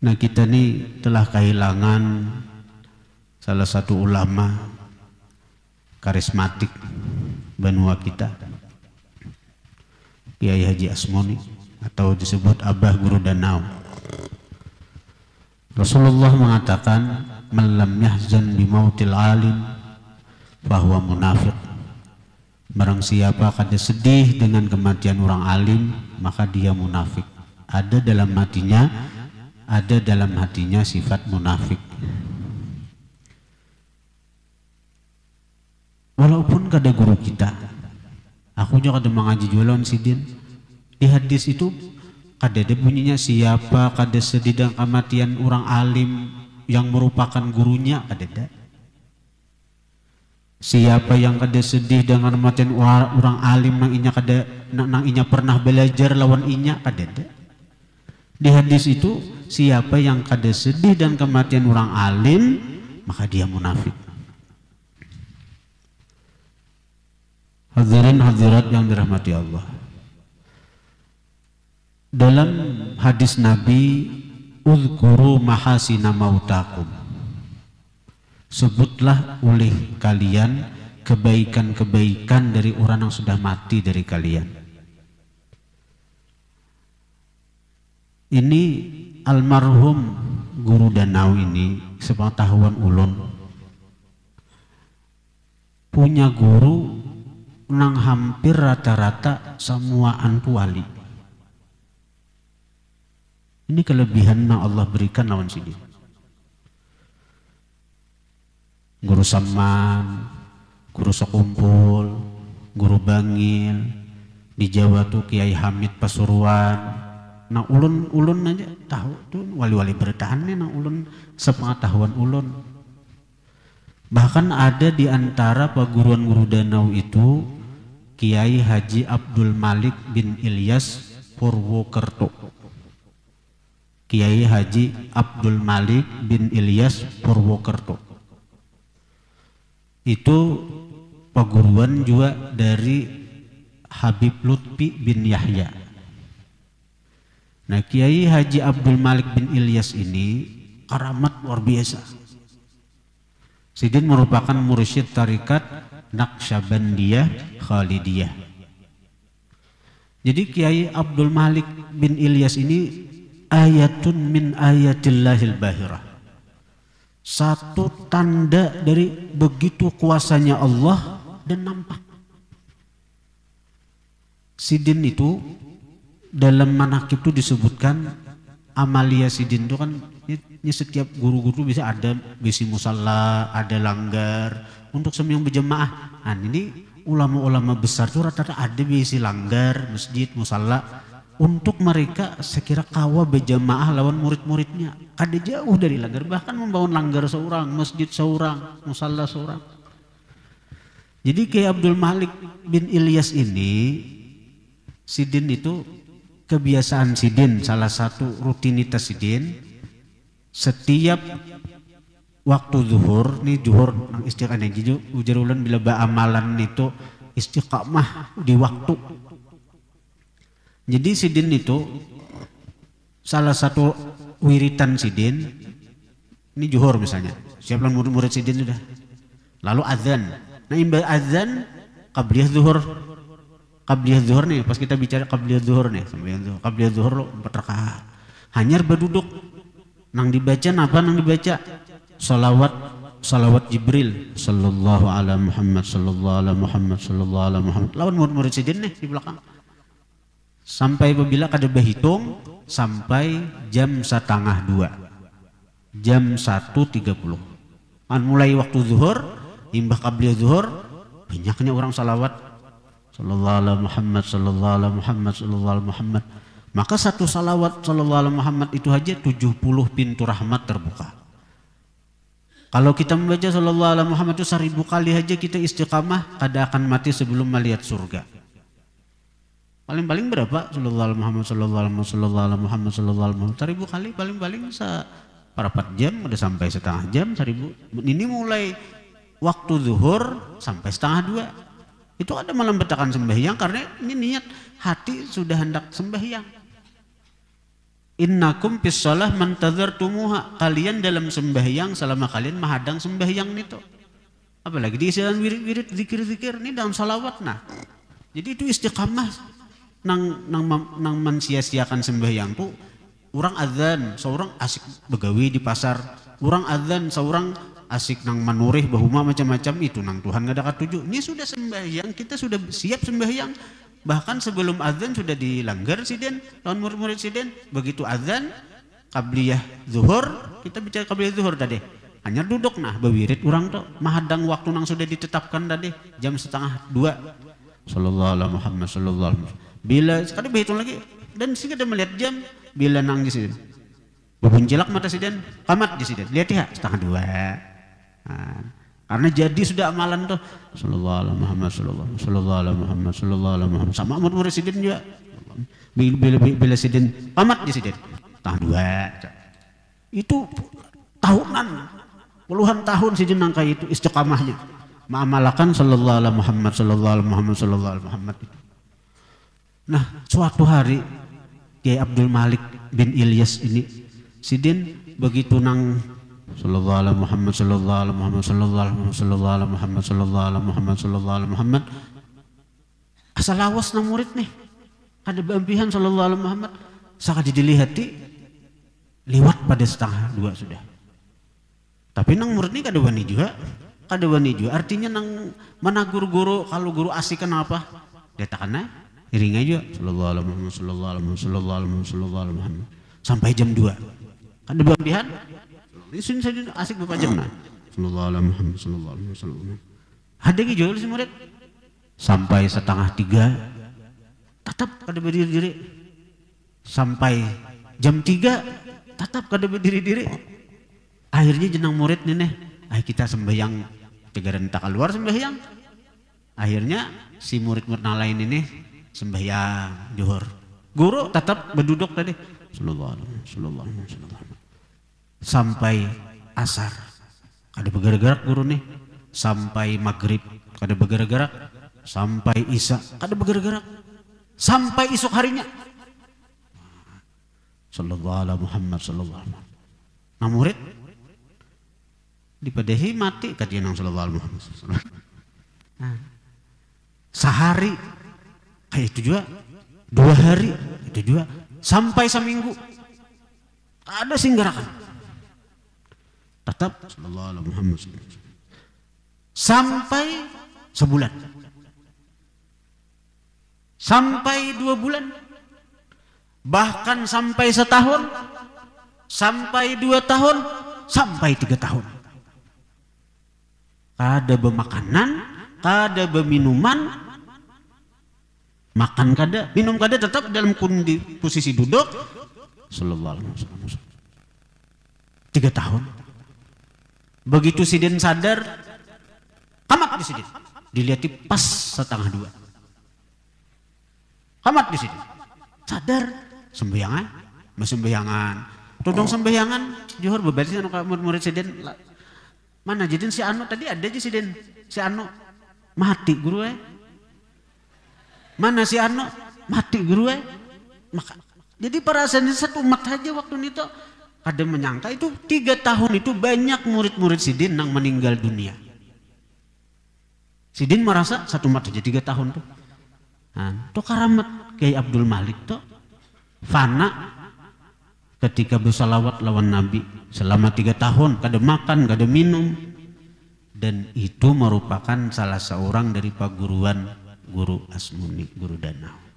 Nah kita ini telah kehilangan salah satu ulama karismatik benua kita Kiai Haji Asmoni atau disebut Abah Guru Danau Rasulullah mengatakan malam yahzan bi alim bahwa munafik barang siapa kada sedih dengan kematian orang alim maka dia munafik ada dalam matinya ada dalam hatinya sifat munafik. Walaupun kada guru kita, aku juga kada mengaji jualan sidin. Di hadis itu kada ada bunyinya siapa kada sedih sedidang kematian orang alim yang merupakan gurunya kada ada. Siapa yang kada sedih dengan kematian orang alim nang inya kada nang inya pernah belajar lawan inya kada ada di hadis itu siapa yang kada sedih dan kematian orang alim maka dia munafik. Hadirin hadirat yang dirahmati Allah. Dalam hadis Nabi, "Uzkuru mahasina mautakum." Sebutlah oleh kalian kebaikan-kebaikan dari orang yang sudah mati dari kalian. ini almarhum guru danau ini sepengetahuan ulun punya guru nang hampir rata-rata semua antu ini kelebihan yang Allah berikan lawan sini guru saman guru sekumpul guru bangil di Jawa tuh Kiai Hamid Pasuruan nah ulun ulun aja tahu tuh wali-wali bertahannya nah ulun sepengetahuan ulun bahkan ada di antara perguruan guru danau itu Kiai Haji Abdul Malik bin Ilyas Purwokerto Kiai Haji Abdul Malik bin Ilyas Purwokerto itu perguruan juga dari Habib Lutfi bin Yahya Nah Kiai Haji Abdul Malik bin Ilyas ini karamat luar biasa. Sidin merupakan mursyid tarikat Naqsyabandiyah Khalidiyah. Jadi Kiai Abdul Malik bin Ilyas ini ayatun min ayatillahil bahirah. Satu tanda dari begitu kuasanya Allah dan nampak. Sidin itu dalam manakib itu disebutkan amalia sidin itu kan ini setiap guru-guru bisa ada besi musalla, ada langgar untuk yang berjemaah. Nah ini ulama-ulama besar itu rata-rata ada besi langgar, masjid, musalla untuk mereka sekira kawa berjamaah lawan murid-muridnya. Ada kan jauh dari langgar, bahkan membangun langgar seorang, masjid seorang, musalla seorang. Jadi kayak Abdul Malik bin Ilyas ini Sidin itu kebiasaan sidin salah satu rutinitas sidin setiap waktu zuhur nih zuhur istiqamah jadi ujar ulan bila ba amalan itu istiqamah di waktu jadi sidin itu salah satu wiritan sidin ini zuhur misalnya siapa murid-murid sidin sudah lalu azan nah imba azan kabliyah zuhur Qabliyah zuhur nih, pas kita bicara qabliyah zuhur nih, sembahyang zuhur. Qabliyah zuhur lo empat rakaat. Hanyar berduduk. Nang dibaca apa nang dibaca? Salawat salawat Jibril sallallahu ala Muhammad sallallahu ala Muhammad sallallahu ala Muhammad. Lawan murid-murid sejen nih di belakang. Sampai apabila kada berhitung sampai jam setengah dua jam satu tiga puluh mulai waktu zuhur imbah kabliyah zuhur banyaknya orang salawat Sallallahu alaihi Muhammad, sallallahu alaihi Muhammad, sallallahu alaihi Muhammad. Maka satu salawat sallallahu alaihi Muhammad itu aja 70 pintu rahmat terbuka. Kalau kita membaca sallallahu alaihi Muhammad itu seribu kali aja kita istiqamah, kada akan mati sebelum melihat surga. Paling-paling berapa sallallahu alaihi Muhammad sallallahu alaihi sallallahu alaihi Muhammad sallallahu alaihi Muhammad seribu kali paling-paling se parapat jam udah sampai setengah jam seribu ini mulai waktu zuhur sampai setengah dua itu ada malam petakan sembahyang karena ini niat hati sudah hendak sembahyang. Innakum pisolah mentadar tumuha. Kalian dalam sembahyang selama kalian menghadang sembahyang itu. Apalagi di dalam wirid-wirid, zikir-zikir. Ini dalam salawat nah. Jadi itu istiqamah nang nang nang mensia-siakan sembahyang tuh orang adzan seorang asik begawi di pasar orang adzan seorang asik nang manurih bahuma macam-macam itu nang Tuhan nggak ada tujuh ini sudah sembahyang kita sudah siap sembahyang bahkan sebelum azan sudah dilanggar siden lawan murid-murid siden begitu azan kabliyah zuhur kita bicara kabliyah zuhur tadi hanya duduk nah bewirit orang tuh mahadang waktu nang sudah ditetapkan tadi jam setengah dua sallallahu alaihi Muhammad sallallahu alaihi bila sekali berhitung lagi dan sih kita melihat jam bila nangis siden Bubun jelak mata siden, kamat di siden. Lihat ya, setengah dua. Ah. karena jadi sudah amalan tuh sallallahu alaihi Muhammad sallallahu alaihi Muhammad sallallahu alaihi Muhammad sama umur presiden juga bila bila, bila presiden, amat di sidin tahun dua itu tahunan puluhan tahun sidin nangka itu istiqamahnya ma'amalakan sallallahu alaihi Muhammad sallallahu alaihi Muhammad sallallahu alaihi Muhammad itu Nah, suatu hari Kiai Abdul Malik bin Ilyas ini Sidin begitu nang sallallahu ala Muhammad sallallahu ala Muhammad sallallahu ala Muhammad sallallahu ala Muhammad sallallahu alaihi Muhammad sallallahu Muhammad asal awas na murid nih ada bampihan sallallahu ala Muhammad saka dilihati, liwat pada setengah dua sudah tapi nang murid nih kada wani juga kada wani juga artinya nang mana guru-guru kalau guru asik kenapa dia takana iring aja sallallahu alaihi wasallam sallallahu alaihi wasallam sallallahu alaihi wasallam sampai jam 2 kada bampihan. Isin saja asik berapa jam alaihi sallallahu alaihi wasallam. Hadegi jual si murid sampai setengah tiga tetap kada berdiri diri sampai jam tiga tetap kada berdiri diri akhirnya jenang murid nih ah kita sembahyang tiga rentak keluar sembahyang akhirnya si murid-murid lain ini sembahyang johor guru tetap berduduk tadi sallallahu alaihi wasallam sampai asar. Ada bergerak-gerak guru nih sampai maghrib. Ada bergerak-gerak sampai isya. Ada bergerak-gerak sampai esok harinya. Sallallahu alaihi Muhammad sallallahu alaihi Nah murid dipedehi mati katanya yang sallallahu alaihi Muhammad. Nah, sehari kayak itu juga dua hari itu juga sampai seminggu ada singgarakan tetap, sallallahu alaihi Muhammad sampai sebulan sampai dua bulan bahkan sampai setahun sampai dua tahun sampai tiga tahun kada bermakanan kada berminuman makan kada minum kada tetap dalam kundi, posisi duduk sallallahu alaihi wasallam tiga tahun Begitu Sidin sadar, kamat di Sidin. Dilihat pas setengah dua. Kamat di Sidin. Sadar, sembahyangan, sembahyangan. Tudung oh. sembahyangan, Johor bebasin sih anu murid-murid Sidin. Mana Sidin si Anu tadi ada aja Sidin. Si Anu mati guru eh. Mana si Anu mati guru eh. Maka, jadi para seniman satu umat aja waktu itu ada menyangka itu tiga tahun itu banyak murid-murid Sidin yang meninggal dunia. Sidin merasa satu mat saja tiga tahun tuh. Nah, tuh karamat kayak Abdul Malik tuh fana ketika bersalawat lawan Nabi selama tiga tahun kada makan kada minum dan itu merupakan salah seorang dari paguruan guru Asmuni guru Danau